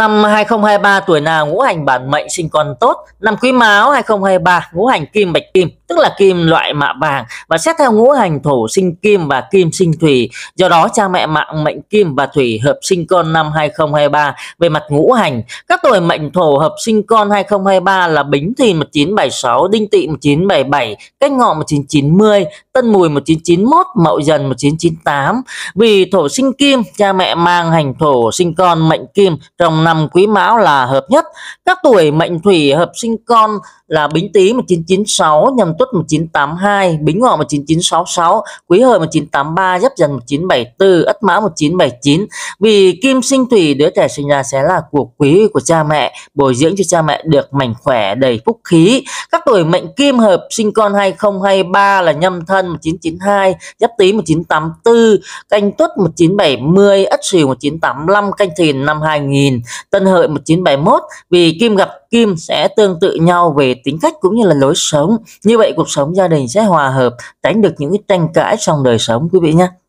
Năm 2023 tuổi nào ngũ hành bản mệnh sinh con tốt, năm Quý Mão 2023 ngũ hành kim bạch kim, tức là kim loại mạ vàng và xét theo ngũ hành thổ sinh kim và kim sinh thủy. Do đó cha mẹ mạng mệnh kim và thủy hợp sinh con năm 2023 về mặt ngũ hành. Các tuổi mệnh thổ hợp sinh con 2023 là Bính Thìn 1976, Đinh Tỵ 1977, Cách Ngọ 1990, Tân Mùi 1991, Mậu Dần 1998. Vì thổ sinh kim, cha mẹ mang hành thổ sinh con mệnh kim trong năm quý mão là hợp nhất. Các tuổi mệnh thủy hợp sinh con là Bính Tý 1996, Nhâm Tuất 1982, Bính Ngọ 1966, Quý Hợi 1983, Giáp Dần 1974, Ất Mão 1979. Vì kim sinh thủy đứa trẻ sinh ra sẽ là của quý của cha mẹ, bồi dưỡng cho cha mẹ được mạnh khỏe đầy phúc khí. Các tuổi mệnh kim hợp sinh con 2023 là Nhâm Thân 1992, Giáp Tý 1984, Canh Tuất 1970, Ất Sửu 1985, Canh Thìn năm 2000. Tân Hợi 1971 vì Kim gặp Kim sẽ tương tự nhau về tính cách cũng như là lối sống. Như vậy cuộc sống gia đình sẽ hòa hợp, tránh được những cái tranh cãi trong đời sống quý vị nhé.